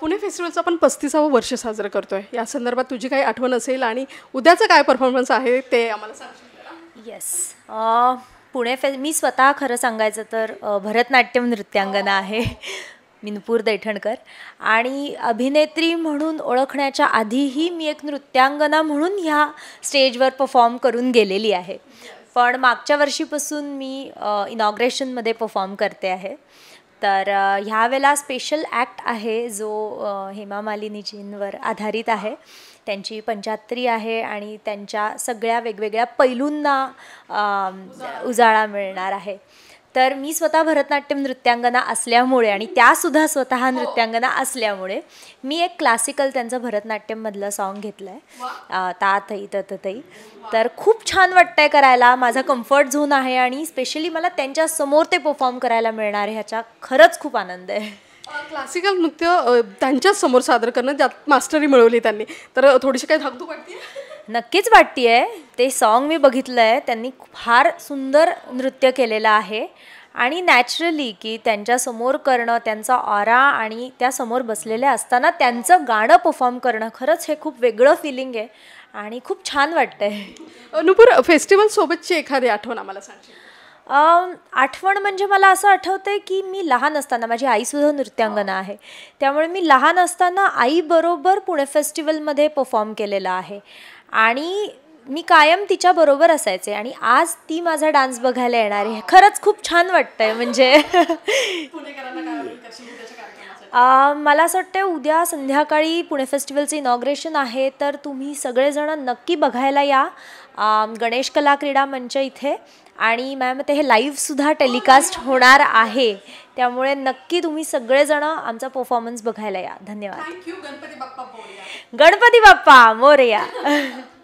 पुणे फेस्टिवलचं आपण पस्तीसावं वर्ष साजरं करतो आहे या संदर्भात तुझी काही आठवण असेल आणि उद्याचं काय परफॉर्मन्स आहे ते आम्हाला सांग येस पुणे फे मी स्वतः खरं सांगायचं तर भरतनाट्यम नृत्यांगना आहे मिनपूर दैठणकर आणि अभिनेत्री म्हणून ओळखण्याच्या आधीही मी एक नृत्यांगना म्हणून ह्या स्टेजवर परफॉर्म करून गेलेली आहे पण मागच्या वर्षीपासून मी इनॉग्रेशनमध्ये परफॉर्म करते आहे तर ह्या स्पेशल ॲक्ट आहे जो हेमा मालिनीजींवर आधारित आहे त्यांची पंचात्री आहे आणि त्यांच्या सगळ्या वेगवेगळ्या पैलूंना उजाळा मिळणार आहे तर मी स्वतः भरतनाट्यम नृत्यांगना असल्यामुळे आणि त्यासुद्धा स्वतः हो. नृत्यांगना असल्यामुळे मी एक क्लासिकल त्यांचं भरतनाट्यममधलं सॉन्ग घेतलं आहे तातही तततही तर खूप छान वाटतंय करायला माझा कम्फर्ट झोन आहे आणि स्पेशली मला त्यांच्या समोर ते परफॉर्म करायला मिळणार आहे ह्याचा खरंच खूप आनंद आहे क्लासिकल नृत्य त्यांच्याच समोर सादर करणं त्यात मास्टरी मिळवली त्यांनी तर थोडीशी काही धाकधूक वाटते नक्कीच आहे ते सॉन्ग मी बघितलं आहे त्यांनी फार सुंदर नृत्य केलेलं आहे आणि नॅचरली की त्यांच्यासमोर करणं त्यांचा ऑरा आणि त्यासमोर बसलेले असताना त्यांचं गाणं परफॉर्म करणं खरंच हे खूप वेगळं फिलिंग आहे आणि खूप छान वाटतंय अनुपूर फेस्टिवलसोबतची एखादी आठवण आम्हाला सांग आठवण म्हणजे मला असं आठवतं आहे की मी लहान असताना माझी आईसुद्धा नृत्यांगना आहे त्यामुळे मी लहान असताना आईबरोबर पुणे फेस्टिवलमध्ये परफॉर्म केलेलं आहे आणि मी कायम तिच्याबरोबर असायचे आणि आज ती माझा डान्स बघायला येणार आहे खरंच खूप छान वाटतंय म्हणजे मला असं वाटतं उद्या संध्याकाळी पुणे फेस्टिवलचं इनॉग्रेशन आहे तर तुम्ही सगळेजणं नक्की बघायला या गणेश कला क्रीडा मंच इथे आणि मॅम ते हे लाईव्हसुद्धा टेलिकास्ट होणार आहे त्यामुळे नक्की तुम्ही सगळेजण आमचा परफॉर्मन्स बघायला या धन्यवाद गणपती बाप्पा मोरया